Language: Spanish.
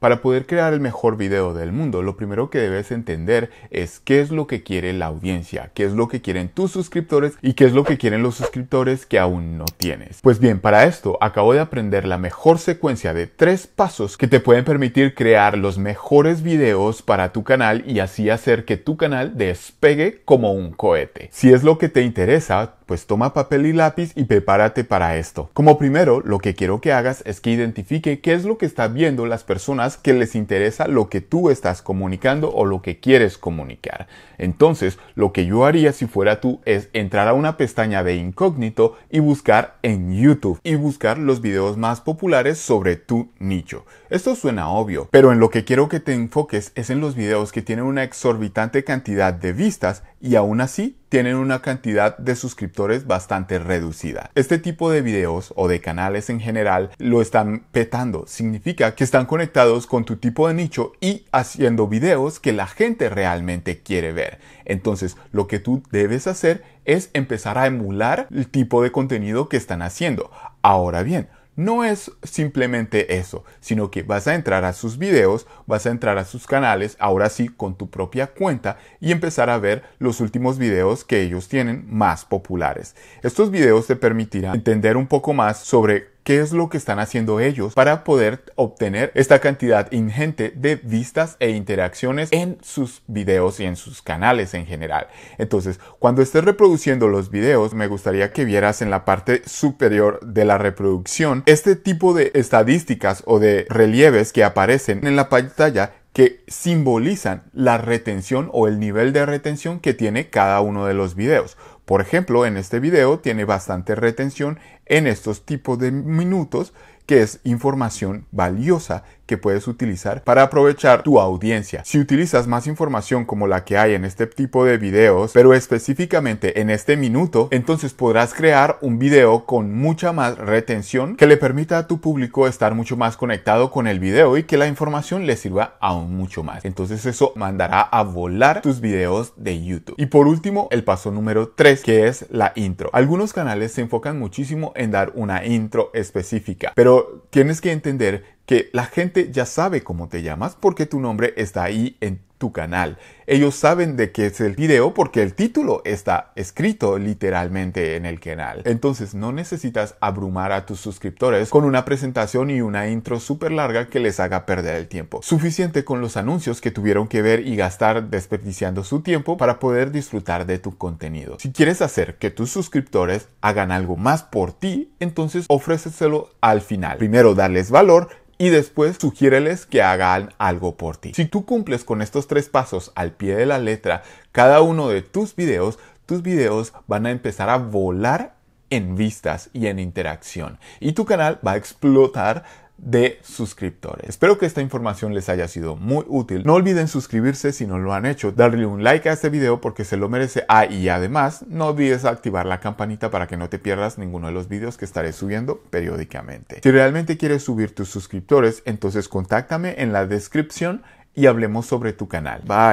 Para poder crear el mejor video del mundo, lo primero que debes entender es qué es lo que quiere la audiencia, qué es lo que quieren tus suscriptores y qué es lo que quieren los suscriptores que aún no tienes. Pues bien, para esto acabo de aprender la mejor secuencia de tres pasos que te pueden permitir crear los mejores videos para tu canal y así hacer que tu canal despegue como un cohete. Si es lo que te interesa, pues toma papel y lápiz y prepárate para esto. Como primero, lo que quiero que hagas es que identifique qué es lo que está viendo las personas que les interesa lo que tú estás comunicando o lo que quieres comunicar. Entonces, lo que yo haría si fuera tú es entrar a una pestaña de incógnito y buscar en YouTube y buscar los videos más populares sobre tu nicho. Esto suena obvio, pero en lo que quiero que te enfoques es en los videos que tienen una exorbitante cantidad de vistas y aún así tienen una cantidad de suscriptores bastante reducida. Este tipo de videos o de canales en general lo están petando. Significa que están conectados con tu tipo de nicho y haciendo videos que la gente realmente quiere ver. Entonces, lo que tú debes hacer es empezar a emular el tipo de contenido que están haciendo. Ahora bien, no es simplemente eso, sino que vas a entrar a sus videos, vas a entrar a sus canales, ahora sí con tu propia cuenta y empezar a ver los últimos videos que ellos tienen más populares. Estos videos te permitirán entender un poco más sobre qué es lo que están haciendo ellos para poder obtener esta cantidad ingente de vistas e interacciones en sus videos y en sus canales en general. Entonces, cuando estés reproduciendo los videos, me gustaría que vieras en la parte superior de la reproducción este tipo de estadísticas o de relieves que aparecen en la pantalla que simbolizan la retención o el nivel de retención que tiene cada uno de los videos. Por ejemplo, en este video tiene bastante retención en estos tipos de minutos que es información valiosa que puedes utilizar para aprovechar tu audiencia. Si utilizas más información como la que hay en este tipo de videos, pero específicamente en este minuto, entonces podrás crear un video con mucha más retención que le permita a tu público estar mucho más conectado con el video y que la información le sirva aún mucho más. Entonces eso mandará a volar tus videos de YouTube. Y por último, el paso número 3, que es la intro. Algunos canales se enfocan muchísimo en dar una intro específica, pero tienes que entender que la gente ya sabe cómo te llamas porque tu nombre está ahí en tu canal. Ellos saben de qué es el video porque el título está escrito literalmente en el canal. Entonces no necesitas abrumar a tus suscriptores con una presentación y una intro súper larga que les haga perder el tiempo. Suficiente con los anuncios que tuvieron que ver y gastar desperdiciando su tiempo para poder disfrutar de tu contenido. Si quieres hacer que tus suscriptores hagan algo más por ti, entonces ofréceselo al final. Primero darles valor y después sugiéreles que hagan algo por ti. Si tú cumples con estos tres pasos al pie de la letra, cada uno de tus videos, tus videos van a empezar a volar en vistas y en interacción. Y tu canal va a explotar de suscriptores. Espero que esta información les haya sido muy útil. No olviden suscribirse si no lo han hecho, darle un like a este video porque se lo merece. Ah, y además no olvides activar la campanita para que no te pierdas ninguno de los videos que estaré subiendo periódicamente. Si realmente quieres subir tus suscriptores, entonces contáctame en la descripción y hablemos sobre tu canal. Bye.